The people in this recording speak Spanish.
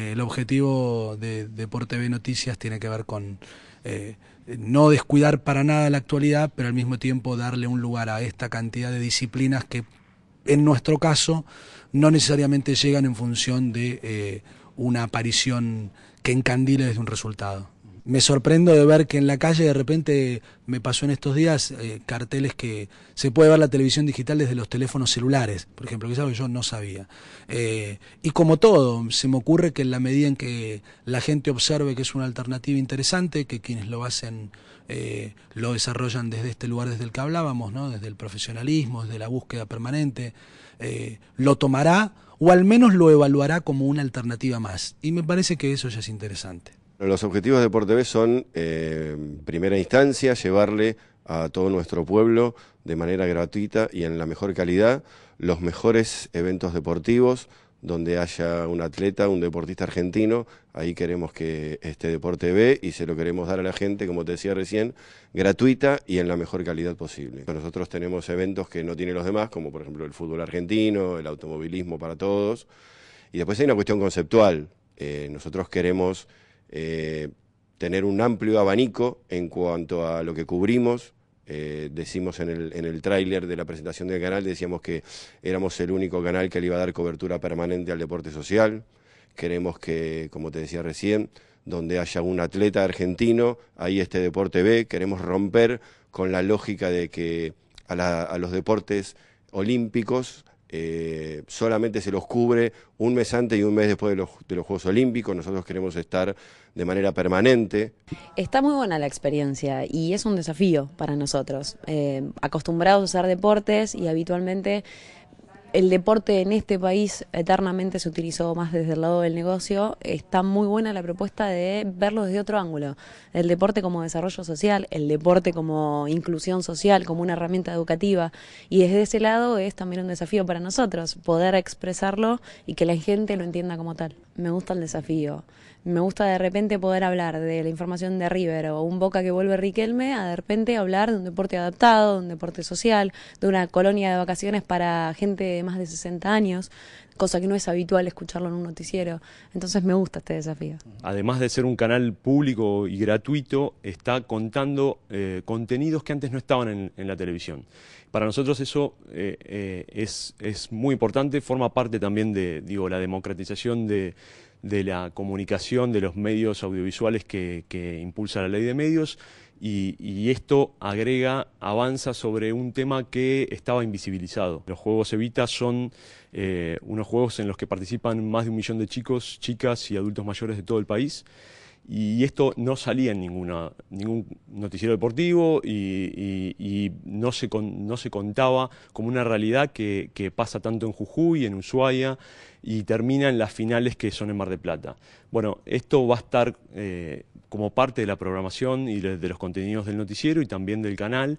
Eh, el objetivo de Deporte B Noticias tiene que ver con eh, no descuidar para nada la actualidad, pero al mismo tiempo darle un lugar a esta cantidad de disciplinas que en nuestro caso no necesariamente llegan en función de eh, una aparición que encandile desde un resultado me sorprendo de ver que en la calle de repente me pasó en estos días eh, carteles que se puede ver la televisión digital desde los teléfonos celulares, por ejemplo, que es que yo no sabía. Eh, y como todo, se me ocurre que en la medida en que la gente observe que es una alternativa interesante, que quienes lo hacen eh, lo desarrollan desde este lugar desde el que hablábamos, ¿no? desde el profesionalismo, desde la búsqueda permanente, lo tomará o al menos lo evaluará como una alternativa más. Y me parece que eso ya es interesante. Los objetivos de Deporte B son, eh, en primera instancia, llevarle a todo nuestro pueblo de manera gratuita y en la mejor calidad los mejores eventos deportivos donde haya un atleta, un deportista argentino, ahí queremos que este deporte ve y se lo queremos dar a la gente, como te decía recién, gratuita y en la mejor calidad posible. Nosotros tenemos eventos que no tienen los demás, como por ejemplo el fútbol argentino, el automovilismo para todos, y después hay una cuestión conceptual. Eh, nosotros queremos eh, tener un amplio abanico en cuanto a lo que cubrimos. Eh, decimos en el, en el tráiler de la presentación del canal, decíamos que éramos el único canal que le iba a dar cobertura permanente al deporte social. Queremos que, como te decía recién, donde haya un atleta argentino, ahí este deporte ve, queremos romper con la lógica de que a, a los deportes olímpicos eh, solamente se los cubre un mes antes y un mes después de los, Juegos Olímpicos. Nosotros queremos estar de manera permanente. Está muy buena la experiencia y es un desafío para nosotros. Eh, acostumbrados a usar deportes y habitualmente el deporte en este país eternamente se utilizó más desde el lado del negocio, está muy buena la propuesta de verlo desde otro ángulo. El deporte como desarrollo social, el deporte como inclusión social, como una herramienta educativa. Y desde ese lado es también un desafío para nosotros, poder expresarlo y que la gente lo entienda como tal. Me gusta el desafío. Me gusta de repente poder hablar de la información de River o un Boca que vuelve Riquelme, a de repente hablar de un deporte adaptado, de un deporte social, de una colonia de vacaciones para gente de más de 60 años, cosa que no es habitual escucharlo en un noticiero. Entonces me gusta este desafío. Además de ser un canal público y gratuito, está contando eh, contenidos que antes no estaban en, la televisión. Para nosotros eso eh, eh, es, es muy importante, forma parte también de digo, la democratización de de la comunicación de los medios audiovisuales que, impulsa la ley de medios y, esto agrega, avanza sobre un tema que estaba invisibilizado. Los juegos Evita son eh, unos juegos en los que participan más de un millón de chicos, chicas y adultos mayores de todo el país y esto no salía en ninguna, ningún noticiero deportivo y, no, se no se contaba como una realidad que, pasa tanto en Jujuy, en Ushuaia y termina en las finales que son en Mar de Plata. Bueno, esto va a estar eh, como parte de la programación y de los contenidos del noticiero y también del canal.